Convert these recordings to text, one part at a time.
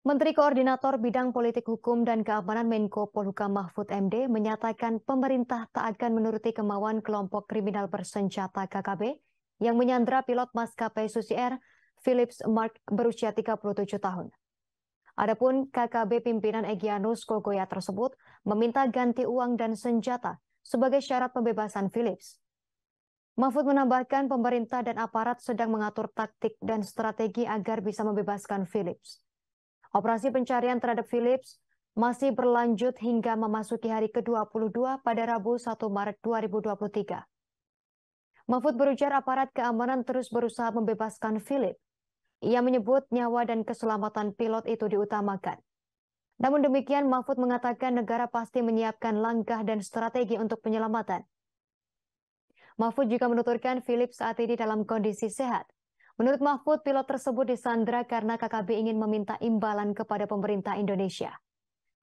Menteri Koordinator Bidang Politik Hukum dan Keamanan Menko Polhukam Mahfud MD menyatakan pemerintah tak akan menuruti kemauan kelompok kriminal bersenjata KKB yang menyandra pilot maskapai Susi Air Philips Mark berusia 37 tahun. Adapun KKB pimpinan Egyanus Kogoya tersebut meminta ganti uang dan senjata sebagai syarat pembebasan Philips. Mahfud menambahkan pemerintah dan aparat sedang mengatur taktik dan strategi agar bisa membebaskan Philips. Operasi pencarian terhadap Philips masih berlanjut hingga memasuki hari ke-22 pada Rabu 1 Maret 2023. Mahfud berujar aparat keamanan terus berusaha membebaskan Philip. Ia menyebut nyawa dan keselamatan pilot itu diutamakan. Namun demikian, Mahfud mengatakan negara pasti menyiapkan langkah dan strategi untuk penyelamatan. Mahfud juga menuturkan Philip saat ini dalam kondisi sehat. Menurut Mahfud, pilot tersebut disandra karena KKB ingin meminta imbalan kepada pemerintah Indonesia.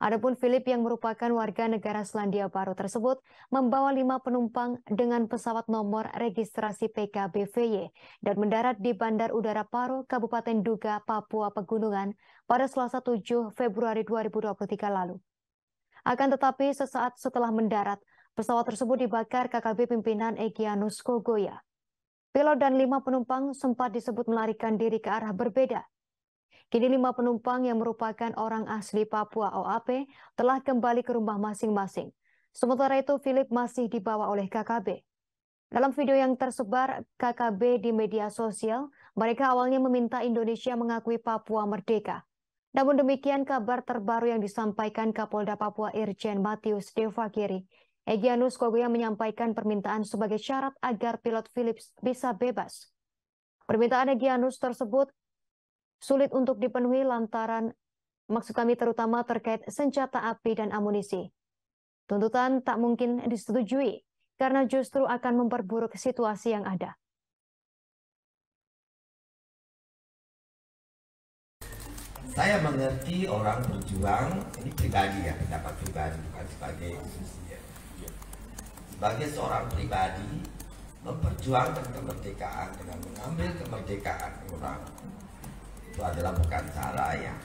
Adapun Philip yang merupakan warga negara Selandia Baru tersebut membawa lima penumpang dengan pesawat nomor registrasi PKBVY dan mendarat di Bandar Udara Paro, Kabupaten Duga, Papua Pegunungan pada Selasa 7 Februari 2023 lalu. Akan tetapi, sesaat setelah mendarat, pesawat tersebut dibakar KKB pimpinan Egyanus Kogoya. Pilot dan lima penumpang sempat disebut melarikan diri ke arah berbeda. Kini lima penumpang yang merupakan orang asli Papua OAP telah kembali ke rumah masing-masing. Sementara itu, Philip masih dibawa oleh KKB. Dalam video yang tersebar KKB di media sosial, mereka awalnya meminta Indonesia mengakui Papua merdeka. Namun demikian kabar terbaru yang disampaikan Kapolda Papua Irjen Matius Devakiri Egyanus Kogoya menyampaikan permintaan sebagai syarat agar pilot Philips bisa bebas. Permintaan Egyanus tersebut sulit untuk dipenuhi lantaran maksud kami terutama terkait senjata api dan amunisi. Tuntutan tak mungkin disetujui karena justru akan memperburuk situasi yang ada. Saya mengerti orang berjuang, ini pribadi ya, pendapat pribadi, bukan sebagai institusi ya sebagai seorang pribadi memperjuangkan kemerdekaan dengan mengambil kemerdekaan orang itu adalah bukan cara yang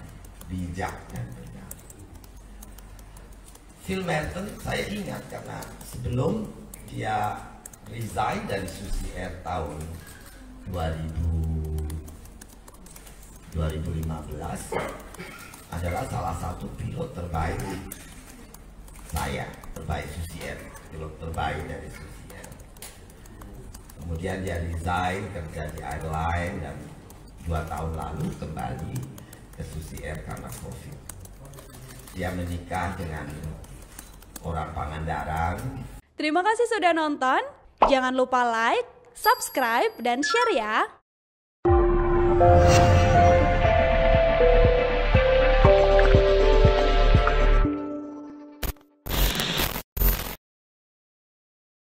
bijak dan benar. Phil Merton saya ingat karena sebelum dia resign dari Susi Air tahun 2000 2015 adalah salah satu pilot terbaik saya terbaik Susi Air terbaik dari sisinya kemudian dia resign kerja di airline dan dua tahun lalu kembali ke Susi Air karena COVID dia menikah dengan orang Pangandaran Terima kasih sudah nonton. Jangan lupa like, subscribe, dan share ya.